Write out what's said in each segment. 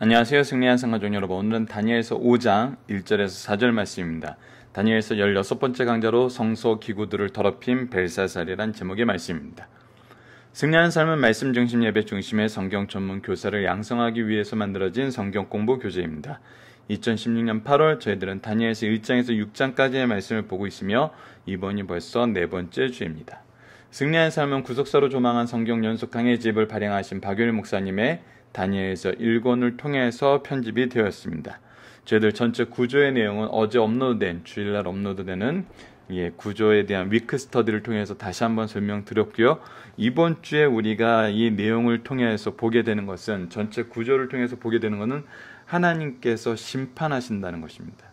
안녕하세요. 승리한 상가족 여러분. 오늘은 다니엘서 5장 1절에서 4절 말씀입니다. 다니엘서 16번째 강좌로 성소 기구들을 더럽힌 벨사살이란 제목의 말씀입니다. 승리한 삶은 말씀 중심 예배 중심의 성경 전문 교사를 양성하기 위해서 만들어진 성경 공부 교재입니다. 2016년 8월 저희들은 다니엘서 1장에서 6장까지의 말씀을 보고 있으며 이번이 벌써 네 번째 주입니다. 승리한 삶은 구속사로 조망한 성경 연속 강의 집을 발행하신 박효일 목사님의 다니엘서 1권을 통해서 편집이 되었습니다. 저희들 전체 구조의 내용은 어제 업로드된 주일날 업로드되는 예, 구조에 대한 위크 스터디를 통해서 다시 한번 설명드렸고요. 이번 주에 우리가 이 내용을 통해서 보게 되는 것은 전체 구조를 통해서 보게 되는 것은 하나님께서 심판하신다는 것입니다.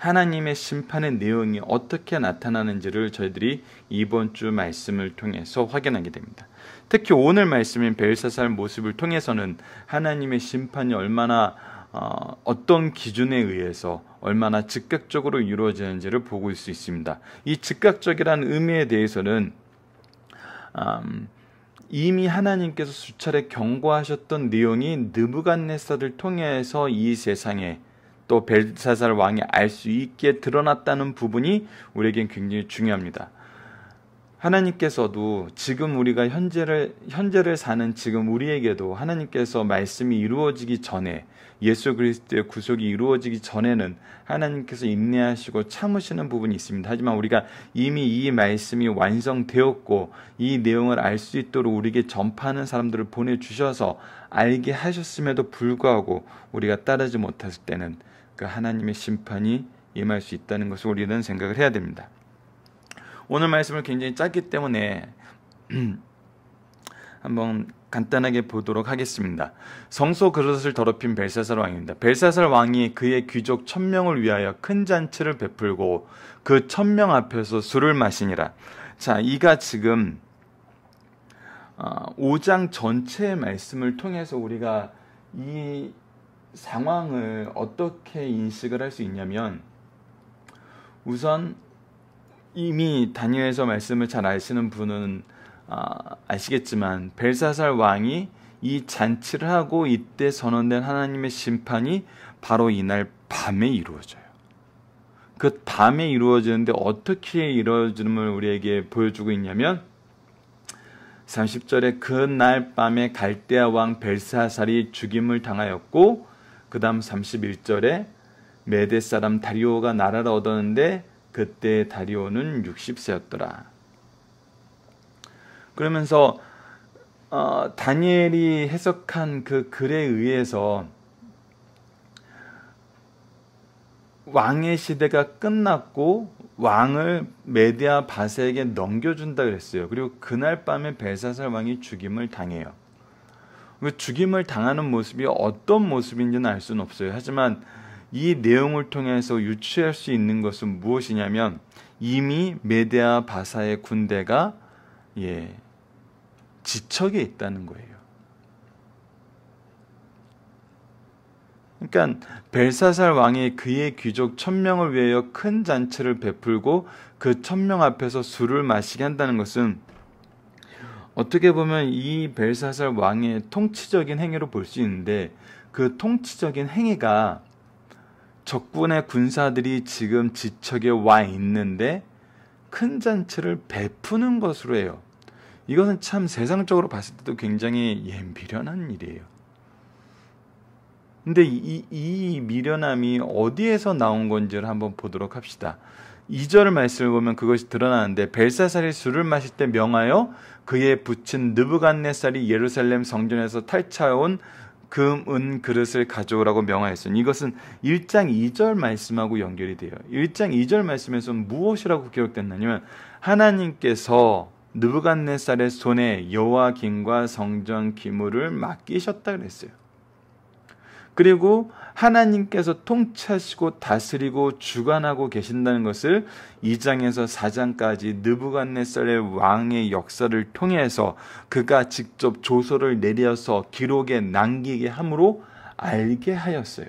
하나님의 심판의 내용이 어떻게 나타나는지를 저희들이 이번 주 말씀을 통해서 확인하게 됩니다. 특히 오늘 말씀인 벨사살 모습을 통해서는 하나님의 심판이 얼마나 어, 어떤 기준에 의해서 얼마나 즉각적으로 이루어지는지를 보고 수 있습니다. 이 즉각적이라는 의미에 대해서는 음, 이미 하나님께서 수차례 경고하셨던 내용이 느부갓네살을 통해서 이 세상에 또 벨사살 왕이 알 수 있게 드러났다는 부분이 우리에겐 굉장히 중요합니다. 하나님께서도 지금 우리가 현재를 현재를 사는 지금 우리에게도 하나님께서 말씀이 이루어지기 전에 예수 그리스도의 구속이 이루어지기 전에는 하나님께서 인내하시고 참으시는 부분이 있습니다. 하지만 우리가 이미 이 말씀이 완성되었고 이 내용을 알 수 있도록 우리에게 전파하는 사람들을 보내 주셔서 알게 하셨음에도 불구하고 우리가 따르지 못했을 때는 그 하나님의 심판이 임할 수 있다는 것을 우리는 생각을 해야 됩니다. 오늘 말씀을 굉장히 짧기 때문에 한번 간단하게 보도록 하겠습니다. 성소 그릇을 더럽힌 벨사살 왕입니다. 벨사살 왕이 그의 귀족 천명을 위하여 큰 잔치를 베풀고 그 천명 앞에서 술을 마시니라. 자, 이가 지금 5장 어, 전체의 말씀을 통해서 우리가 이 상황을 어떻게 인식을 할 수 있냐면 우선 이미 다니엘서 말씀을 잘 아시는 분은 아, 아시겠지만 벨사살 왕이 이 잔치를 하고 이때 선언된 하나님의 심판이 바로 이날 밤에 이루어져요. 그 밤에 이루어지는데 어떻게 이루어짐을 우리에게 보여주고 있냐면 30절에 그날 밤에 갈대아 왕 벨사살이 죽임을 당하였고 그다음 31절에 메데 사람 다리오가 나라를 얻었는데 그때 다리오는 60세였더라. 그러면서 어, 다니엘이 해석한 그 글에 의해서 왕의 시대가 끝났고 왕을 메디아 바세에게 넘겨준다 그랬어요. 그리고 그날 밤에 벨사살 왕이 죽임을 당해요. 뭐 죽임을 당하는 모습이 어떤 모습인지는 알 수는 없어요. 하지만 이 내용을 통해서 유추할 수 있는 것은 무엇이냐면 이미 메데아 바사의 군대가 예, 지척에 있다는 거예요. 그러니까 벨사살 왕이 그의 귀족 천명을 위하여 큰 잔치를 베풀고 그 천명 앞에서 술을 마시게 한다는 것은 어떻게 보면 이 벨사살 왕의 통치적인 행위로 볼 수 있는데 그 통치적인 행위가 적군의 군사들이 지금 지척에 와 있는데 큰 잔치를 베푸는 것으로 해요. 이것은 참 세상적으로 봤을 때도 굉장히 예비련한 일이에요. 근데 이, 이 미련함이 어디에서 나온 건지를 한번 보도록 합시다. 2절 말씀을 보면 그것이 드러나는데 벨사살이 술을 마실 때 명하여 그의 붙인 느부갓네살이 예루살렘 성전에서 탈차온 금은 그릇을 가져오라고 명하였으니 이것은 1장 2절 말씀하고 연결이 돼요. 1장 2절 말씀에서 무엇이라고 기록됐냐면 하나님께서 느부갓네살의 손에 여호와 김과 성전 기물을 맡기셨다 그랬어요. 그리고 하나님께서 통치하시고 다스리고 주관하고 계신다는 것을 2장에서 4장까지 느부갓네살의 왕의 역사를 통해서 그가 직접 조서를 내려서 기록에 남기게 함으로 알게 하였어요.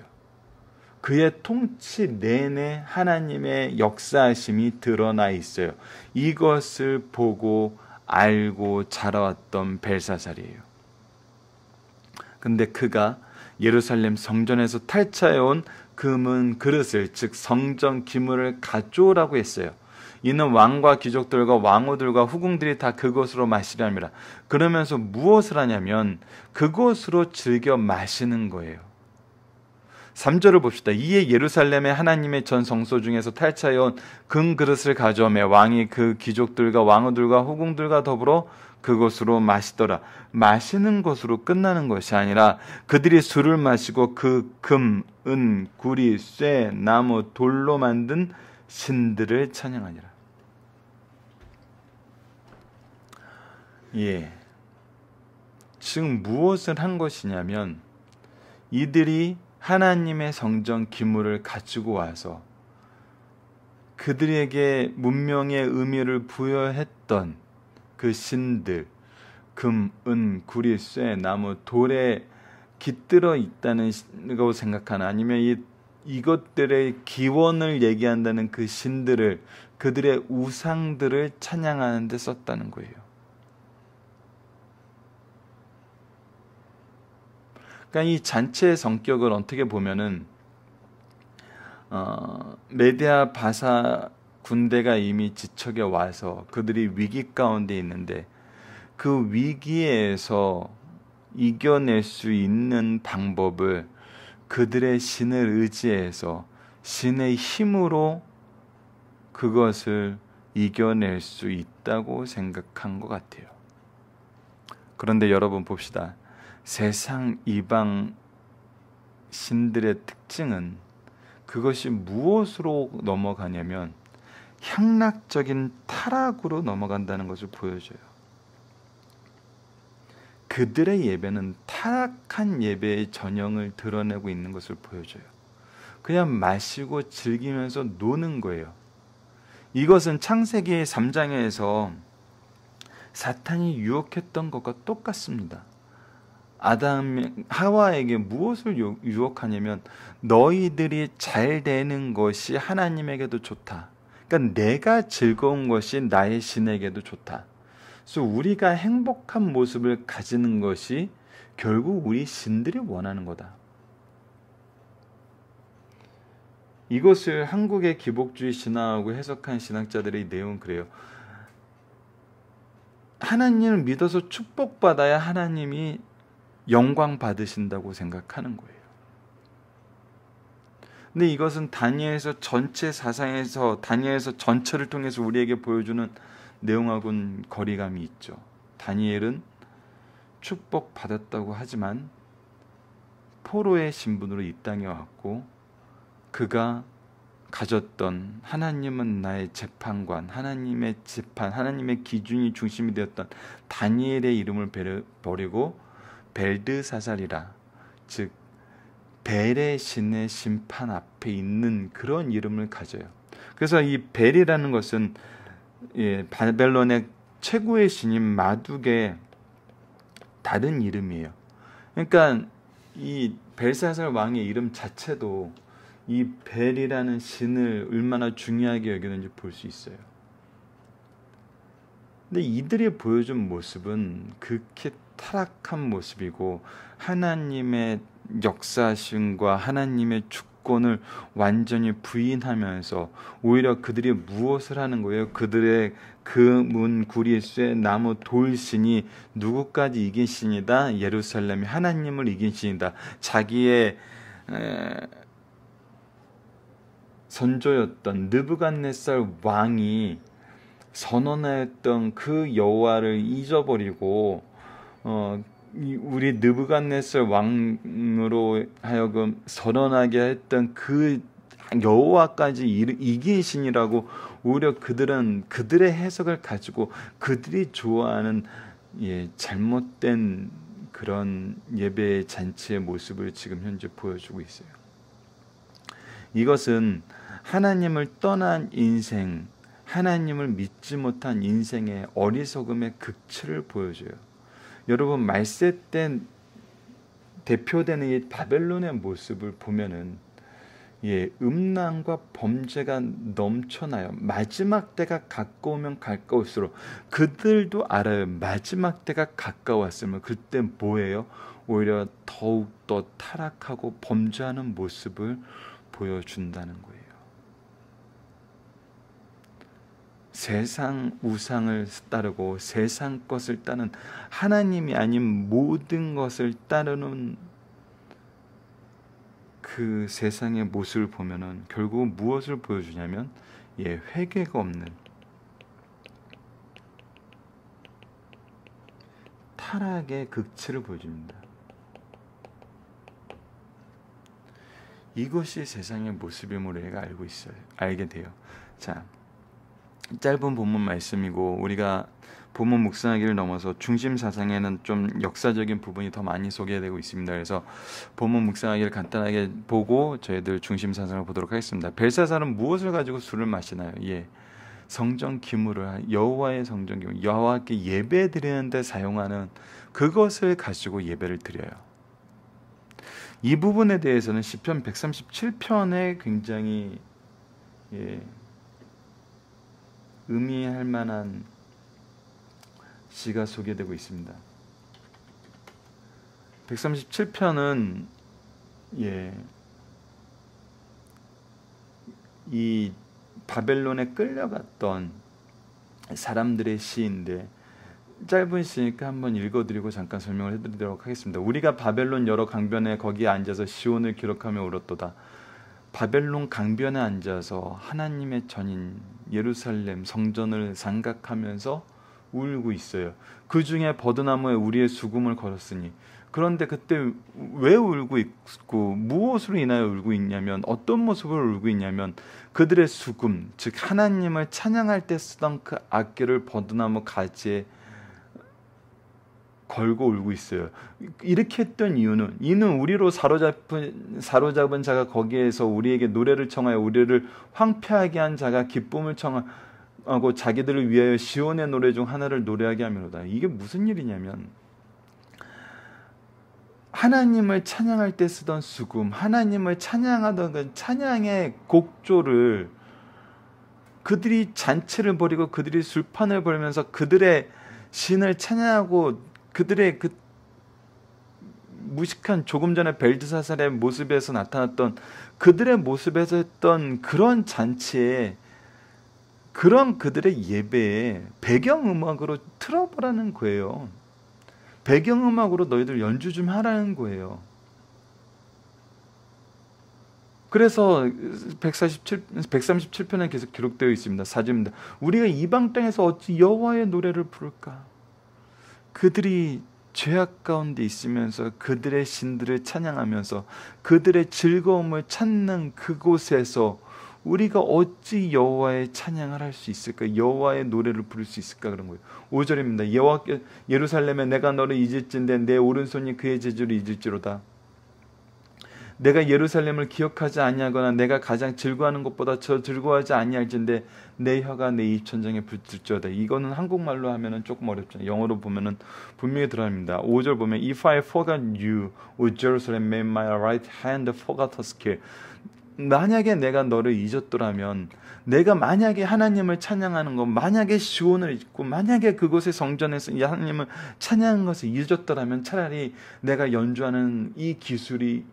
그의 통치 내내 하나님의 역사심이 드러나 있어요. 이것을 보고 알고 자라왔던 벨사살이에요. 근데 그가 예루살렘 성전에서 탈차해온 금은 그릇을 즉 성전 기물을 가져오라고 했어요. 이는 왕과 귀족들과 왕후들과 후궁들이 다 그곳으로 마시랍니다. 그러면서 무엇을 하냐면 그곳으로 즐겨 마시는 거예요. 3절을 봅시다. 이에 예루살렘의 하나님의 전 성소 중에서 탈차해온 금 그릇을 가져오며 왕이 그 귀족들과 왕후들과 후궁들과 더불어 그것으로 마시더라. 마시는 것으로 끝나는 것이 아니라 그들이 술을 마시고 그 금, 은, 구리, 쇠, 나무, 돌로 만든 신들을 찬양하니라. 예. 즉 무엇을 한 것이냐면 이들이 하나님의 성전 기물을 가지고 와서 그들에게 문명의 의미를 부여했던 그 신들 금, 은, 구리, 쇠, 나무, 돌에 깃들어 있다는 거 생각하나 아니면 이 이것들의 기원을 얘기한다는 그 신들을 그들의 우상들을 찬양하는 데 썼다는 거예요. 그러니까 이잔치의 성격을 어떻게 보면은 어, 메디아 바사 군대가 이미 지척에 와서 그들이 위기 가운데 있는데 그 위기에서 이겨낼 수 있는 방법을 그들의 신을 의지해서 신의 힘으로 그것을 이겨낼 수 있다고 생각한 것 같아요. 그런데 여러분 봅시다. 세상 이방 신들의 특징은 그것이 무엇으로 넘어가냐면 향락적인 타락으로 넘어간다는 것을 보여줘요. 그들의 예배는 타락한 예배의 전형을 드러내고 있는 것을 보여줘요. 그냥 마시고 즐기면서 노는 거예요. 이것은 창세기 3장에서 사탄이 유혹했던 것과 똑같습니다. 아담 하와에게 무엇을 유혹하냐면 너희들이 잘 되는 것이 하나님에게도 좋다. 그러니까 내가 즐거운 것이 나의 신에게도 좋다. 그래서 우리가 행복한 모습을 가지는 것이 결국 우리 신들이 원하는 거다. 이것을 한국의 기복주의 신화하고 해석한 신학자들의 내용은 그래요. 하나님을 믿어서 축복받아야 하나님이 영광 받으신다고 생각하는 거예요. 근데 이것은 단위에서 전체 사상에서 단위에서 전체를 통해서 우리에게 보여주는 내용하고는 거리감이 있죠. 다니엘은 축복 받았다고 하지만 포로의 신분으로 이 땅에 왔고 그가 가졌던 하나님은 나의 재판관, 하나님의 재판, 하나님의 기준이 중심이 되었던 다니엘의 이름을 버리고 벨드사살이라 즉 벨의 신의 심판 앞에 있는 그런 이름을 가져요. 그래서 이 벨이라는 것은 예, 바벨론의 최고의 신인 마둑의 다른 이름이에요. 그러니까 이 벨사살 왕의 이름 자체도 이 벨이라는 신을 얼마나 중요하게 여기는지 볼 수 있어요. 근데 이들이 보여준 모습은 극히 타락한 모습이고 하나님의 역사심과 하나님의 주권을 완전히 부인하면서 오히려 그들이 무엇을 하는 거예요? 그들의 그 문 구리쇠 나무 돌신이 누구까지 이긴 신이다? 예루살렘이 하나님을 이긴 신이다. 자기의 선조였던 느부갓네살 왕이 선언하였던 그 여호와를 잊어버리고 어, 우리 느부갓네살 왕으로 하여금 선언하게 했던 그 여호와까지 이기신이라고 오히려 그들은 그들의 해석을 가지고 그들이 좋아하는 예, 잘못된 그런 예배 잔치의 모습을 지금 현재 보여주고 있어요. 이것은 하나님을 떠난 인생, 하나님을 믿지 못한 인생의 어리석음의 극치를 보여줘요. 여러분 말세 때 대표되는 이 바벨론의 모습을 보면은 예, 음란과 범죄가 넘쳐나요. 마지막 때가 가까우면 가까울수록 그들도 알아요. 마지막 때가 가까웠으면 그때 뭐예요? 오히려 더욱 더 타락하고 범죄하는 모습을 보여준다는 거예요. 세상 우상을 따르고 세상 것을 따르는 하나님이 아닌 모든 것을 따르는 그 세상의 모습을 보면은 결국 무엇을 보여주냐면 예 회개가 없는 타락의 극치를 보여줍니다. 이것이 세상의 모습임으로 얘가 알고 있어요. 알게 돼요. 자, 짧은 본문 말씀이고 우리가 본문 묵상하기를 넘어서 중심 사상에는 좀 역사적인 부분이 더 많이 소개되고 있습니다. 그래서 본문 묵상하기를 간단하게 보고 저희들 중심 사상을 보도록 하겠습니다. 벨사사는 무엇을 가지고 술을 마시나요? 예. 성전 기물을 여호와의 성전 기물 여호와께 예배 드리는데 사용하는 그것을 가지고 예배를 드려요. 이 부분에 대해서는 시편 137편에 굉장히 예, 의미할 만한 시가 소개되고 있습니다. 137편은 예, 이 바벨론에 끌려갔던 사람들의 시인데 짧은 시니까 한번 읽어드리고 잠깐 설명을 해드리도록 하겠습니다. 우리가 바벨론 여러 강변에 거기에 앉아서 시온을 기록하며 울었도다. 바벨론 강변에 앉아서 하나님의 전인 예루살렘 성전을 삼각하면서 울고 있어요. 그 중에 버드나무에 우리의 수금을 걸었으니 그런데 그때 왜 울고 있고 무엇으로 인하여 울고 있냐면 어떤 모습으로 울고 있냐면 그들의 수금 즉 하나님을 찬양할 때 쓰던 그 악기를 버드나무 가지에 걸고 울고 있어요. 이렇게 했던 이유는 이는 우리로 사로잡은 사로잡은 자가 거기에서 우리에게 노래를 청하여 우리를 황폐하게 한 자가 기쁨을 청하고 자기들을 위하여 시온의 노래 중 하나를 노래하게 하며로다. 이게 무슨 일이냐면 하나님을 찬양할 때 쓰던 수금, 하나님을 찬양하던 그 찬양의 곡조를 그들이 잔치를 벌이고 그들이 술판을 벌면서 그들의 신을 찬양하고 그들의 그 무식한 조금 전에 벨드사살의 모습에서 나타났던 그들의 모습에서 했던 그런 잔치에 그런 그들의 예배에 배경음악으로 틀어보라는 거예요. 배경음악으로 너희들 연주 좀 하라는 거예요. 그래서 147, 137편에 계속 기록되어 있습니다. 사진입니다. 우리가 이방 땅에서 어찌 여호와의 노래를 부를까? 그들이 죄악 가운데 있으면서 그들의 신들을 찬양하면서 그들의 즐거움을 찾는 그곳에서 우리가 어찌 여호와의 찬양을 할 수 있을까? 여호와의 노래를 부를 수 있을까? 그런 거예요. 5절입니다. 여호와께 예루살렘에 내가 너를 잊을진데 내 오른손이 그의 제주를 잊을지로다. 내가 예루살렘을 기억하지 아니하거나 내가 가장 즐거워하는 것보다 저 즐거워하지 아니할진데 내 혀가 내 입천장에 붙을지어다. 이거는 한국말로 하면 조금 어렵죠 영어로 보면은 분명히 들어갑니다. 5절 보면 If I forgot you, O Jerusalem, may my right hand forget her skill. 만약에 내가 너를 잊었더라면 내가 만약에 하나님을 찬양하는 것, 만약에 시온을 잊고 만약에 그곳의 성전에서 하나님을 찬양한 것을 잊었더라면 차라리 내가 연주하는 이 기술이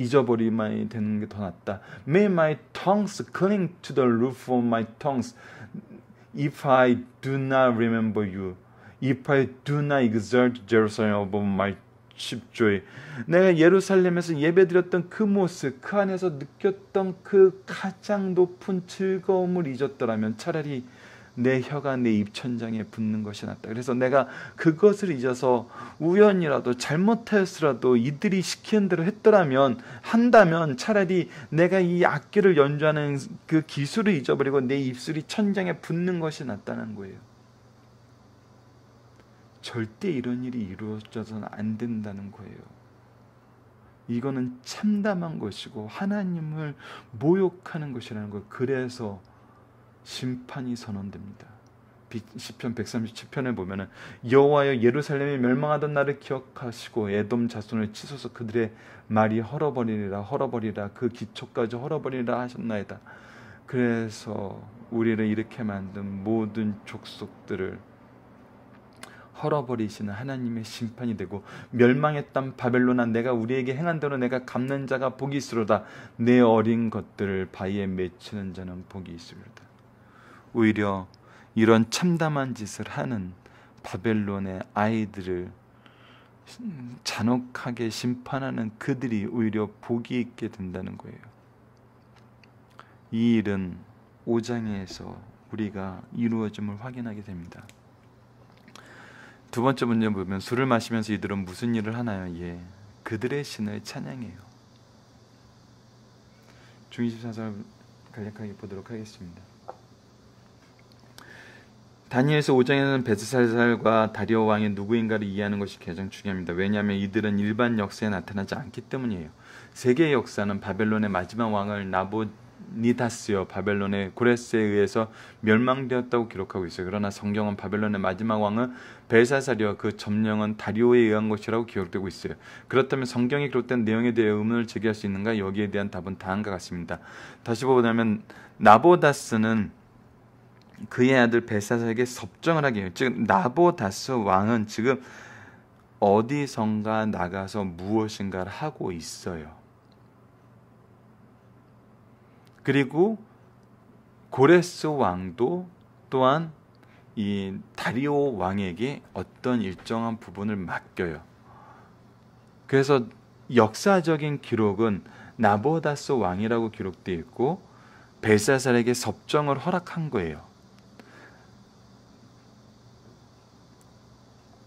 잊어버리만 되는 게 더 낫다. May my tongues cling to the roof of my tongues if I do not remember you. If I do not exalt Jerusalem above my 십조에 내가 예루살렘에서 예배드렸던 그 모습 그 안에서 느꼈던 그 가장 높은 즐거움을 잊었더라면 차라리 내 혀가 내 입천장에 붙는 것이 낫다. 그래서 내가 그것을 잊어서 우연이라도 잘못해서라도 이들이 시키는 대로 했더라면 한다면 차라리 내가 이 악기를 연주하는 그 기술을 잊어버리고 내 입술이 천장에 붙는 것이 낫다는 거예요. 절대 이런 일이 이루어져서는 안 된다는 거예요. 이거는 참담한 것이고 하나님을 모욕하는 것이라는 걸 그래서 심판이 선언됩니다. 시편 137편에 보면은 여호와여 예루살렘이 멸망하던 날을 기억하시고 에돔 자손을 치소서 그들의 말이 헐어버리리라 헐어버리라 그 기초까지 헐어버리라 리 하셨나이다. 그래서 우리를 이렇게 만든 모든 족속들을 헐어버리시는 하나님의 심판이 되고 멸망했던 바벨론아 내가 우리에게 행한 대로 내가 갚는 자가 복이 있으로다 내 어린 것들을 바위에 맺히는 자는 복이 있으리다 오히려 이런 참담한 짓을 하는 바벨론의 아이들을 잔혹하게 심판하는 그들이 오히려 복이 있게 된다는 거예요. 이 일은 5장에서 우리가 이루어짐을 확인하게 됩니다. 두 번째 문제 보면 술을 마시면서 이들은 무슨 일을 하나요? 예, 그들의 신을 찬양해요. 중24절 간략하게 보도록 하겠습니다. 다니엘서 5장에는 베스살살과 다리오 왕이 누구인가를 이해하는 것이 가장 중요합니다. 왜냐하면 이들은 일반 역사에 나타나지 않기 때문이에요. 세계의 역사는 바벨론의 마지막 왕을 나보니다스요 바벨론의 고레스에 의해서 멸망되었다고 기록하고 있어요. 그러나 성경은 바벨론의 마지막 왕은 벨사살이와 그 점령은 다리오에 의한 것이라고 기록되고 있어요. 그렇다면 성경에 기록된 내용에 대해 의문을 제기할 수 있는가? 여기에 대한 답은 다음과 같습니다. 다시 보자면 나보다스는 그의 아들 베사살에게 섭정을 하게 해요. 지금 나보다스 왕은 지금 어디선가 나가서 무엇인가를 하고 있어요. 그리고 고레스 왕도 또한 이 다리오 왕에게 어떤 일정한 부분을 맡겨요. 그래서 역사적인 기록은 나보다스 왕이라고 기록되어 있고 벨사살에게 섭정을 허락한 거예요.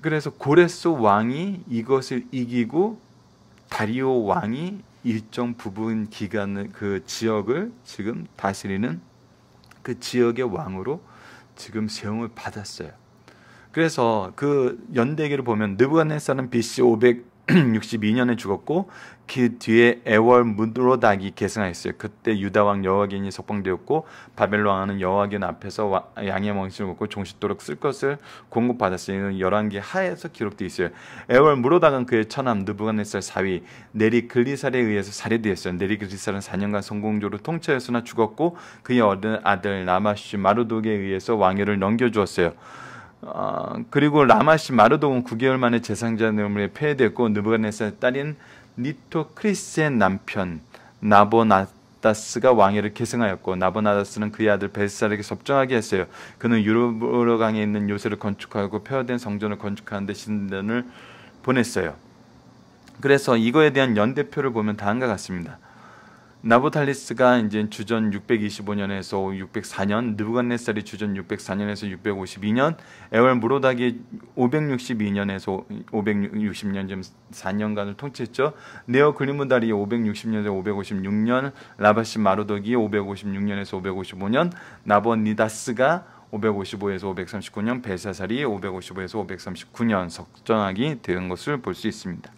그래서 고레스 왕이 이것을 이기고 다리오 왕이 일정 부분 기간을 그 지역을 지금 다스리는 그 지역의 왕으로 지금 세움을 받았어요. 그래서 그 연대기를 보면 느부갓네살은 BC 500 62년에 죽었고 그 뒤에 애월 무드로닥이 계승하였어요. 그때 유다 왕 여호와긴이 석방되었고 바벨로 왕은 여호와긴 앞에서 양의 멍신을 먹고 종식도록 쓸 것을 공급받았으니 11개 하에서 기록되어 있어요. 애월 무로닥은 그의 처남 느부갓네살 4위 네리 글리살에 의해서 살해되었어요. 네리 글리살은 4년간 성공적으로 통치하였으나 죽었고 그의 어른 아들 나마슈 마루독에 의해서 왕위를 넘겨주었어요. 어, 그리고 라마시 마르도은 9개월 만에 재상자 물에 폐해됐고 느부갓네살의 딸인 니토크리스의 남편 나보나다스가 왕위를 계승하였고 나보나다스는 그의 아들 베스살에게 섭정하게 했어요. 그는 유로로 강에 있는 요새를 건축하고 폐허된 성전을 건축하는데 신전을 보냈어요. 그래서 이거에 대한 연대표를 보면 다음과 같습니다. 나부탈리스가 이제 주전 625년에서 604년, 느부갓네살이 주전 604년에서 652년, 에월 무로닥이 562년에서 560년쯤 4년간을 통치했죠. 네오 글리문달이 560년에서 556년, 라바시 마루덕이 556년에서 555년, 나보니다스가 555에서 539년, 베사살이 555에서 539년 석전하기 된 것을 볼 수 있습니다.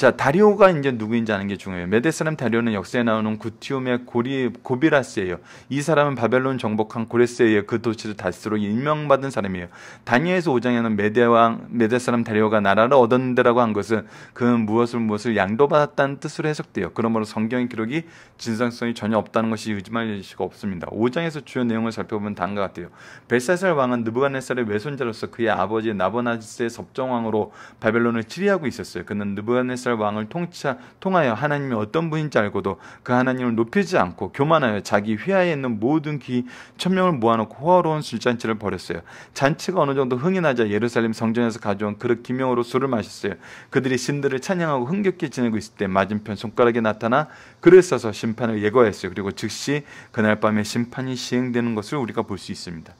자 다리오가 이제 누구인지 아는 게 중요해요. 메데 사람 다리오는 역사에 나오는 구티움의 고리 고비라스예요. 이 사람은 바벨론 정복한 고레스의 그 도시를 다스록 임명받은 사람이에요. 다니엘서 5장에는 메데 왕 메데 사람 다리오가 나라를 얻었는데라고 한 것은 그 무엇을 무엇을 양도받았다는 뜻으로 해석돼요. 그러므로 성경의 기록이 진상성이 전혀 없다는 것이 의지할 여지가 없습니다. 5장에서 주요 내용을 살펴보면 다음과 같아요. 벨사살 왕은 느부갓네살의 외손자로서 그의 아버지 나버나지스의 섭정왕으로 바벨론을 치리하고 있었어요. 그는 느부갓네살 이스라엘 왕을 통치하, 통하여 하나님이 어떤 분인지 알고도 그 하나님을 높이지 않고 교만하여 자기 휘하에 있는 모든 귀 천명을 모아놓고 호화로운 술잔치를 벌였어요. 잔치가 어느 정도 흥이 나자 예루살렘 성전에서 가져온 그릇 기명으로 술을 마셨어요. 그들이 신들을 찬양하고 흥겹게 지내고 있을 때 맞은편 손가락에 나타나 그를 써서 심판을 예고했어요. 그리고 즉시 그날 밤에 심판이 시행되는 것을 우리가 볼 수 있습니다.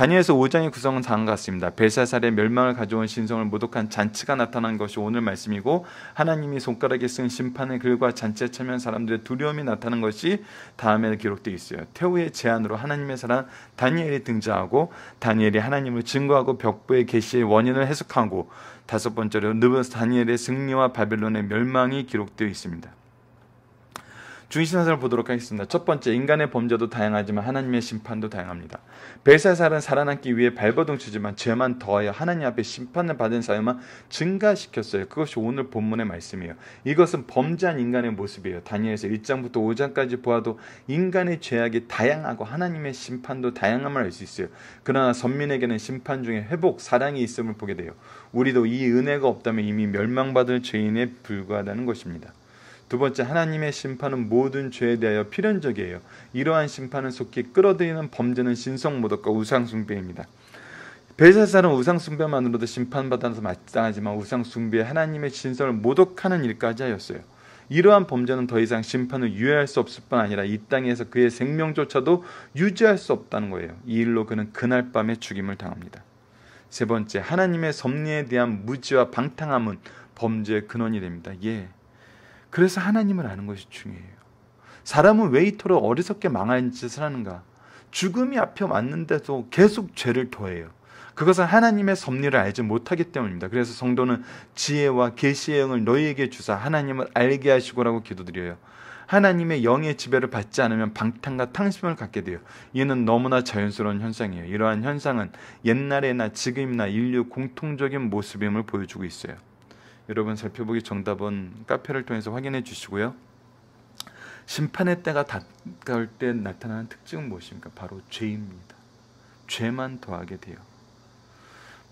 다니엘서 5장의 구성은 다음과 같습니다. 벨사살의 멸망을 가져온 신성을 모독한 잔치가 나타난 것이 오늘 말씀이고 하나님이 손가락에 쓴 심판의 글과 잔치에 참여한 사람들의 두려움이 나타난 것이 다음에 기록되어 있어요. 태후의 제안으로 하나님의 사람 다니엘이 등장하고 다니엘이 하나님을 증거하고 벽부의 계시의 원인을 해석하고 다섯 번째로 느부스 다니엘의 승리와 바벨론의 멸망이 기록되어 있습니다. 중심사상을 보도록 하겠습니다. 첫 번째, 인간의 범죄도 다양하지만 하나님의 심판도 다양합니다. 벨사살은 살아남기 위해 발버둥 치지만 죄만 더하여 하나님 앞에 심판을 받은 사람만 증가시켰어요. 그것이 오늘 본문의 말씀이에요. 이것은 범죄한 인간의 모습이에요. 다니엘서 1장부터 5장까지 보아도 인간의 죄악이 다양하고 하나님의 심판도 다양함을 알 수 있어요. 그러나 선민에게는 심판 중에 회복, 사랑이 있음을 보게 돼요. 우리도 이 은혜가 없다면 이미 멸망받을 죄인에 불과하다는 것입니다. 두 번째 하나님의 심판은 모든 죄에 대하여 필연적이에요. 이러한 심판은 속히 끌어들이는 범죄는 신성모독과 우상숭배입니다. 베사살은 우상숭배만으로도 심판받아서 마땅하지만 우상숭배에 하나님의 진성을 모독하는 일까지 하였어요. 이러한 범죄는 더 이상 심판을 유예할 수 없을 뿐 아니라 이 땅에서 그의 생명조차도 유지할 수 없다는 거예요. 이 일로 그는 그날 밤에 죽임을 당합니다. 세 번째, 하나님의 섭리에 대한 무지와 방탕함은 범죄의 근원이 됩니다. 예. 그래서 하나님을 아는 것이 중요해요. 사람은 왜 이토록 어리석게 망한 짓을 하는가? 죽음이 앞에 왔는데도 계속 죄를 더해요. 그것은 하나님의 섭리를 알지 못하기 때문입니다. 그래서 성도는 지혜와 계시의 영을 너희에게 주사 하나님을 알게 하시고라고 기도드려요. 하나님의 영의 지배를 받지 않으면 방탕과 탕심을 갖게 돼요. 이는 너무나 자연스러운 현상이에요. 이러한 현상은 옛날에나 지금이나 인류 공통적인 모습임을 보여주고 있어요. 여러분 살펴보기 정답은 카페를 통해서 확인해 주시고요. 심판의 때가 다가올 때 나타나는 특징은 무엇입니까? 바로 죄입니다. 죄만 더하게 돼요.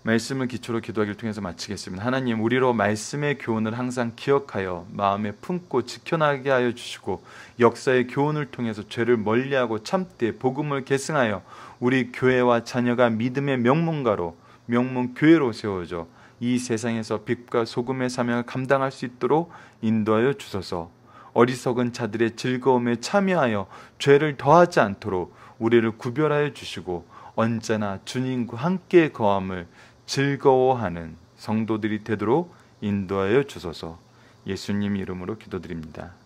말씀을 기초로 기도하기를 통해서 마치겠습니다. 하나님, 우리로 말씀의 교훈을 항상 기억하여 마음에 품고 지켜나게 하여 주시고 역사의 교훈을 통해서 죄를 멀리하고 참되 복음을 계승하여 우리 교회와 자녀가 믿음의 명문가로 명문 교회로 세워져 이 세상에서 빛과 소금의 사명을 감당할 수 있도록 인도하여 주소서. 어리석은 자들의 즐거움에 참여하여 죄를 더하지 않도록 우리를 구별하여 주시고 언제나 주님과 함께 거함을 즐거워하는 성도들이 되도록 인도하여 주소서. 예수님 이름으로 기도드립니다.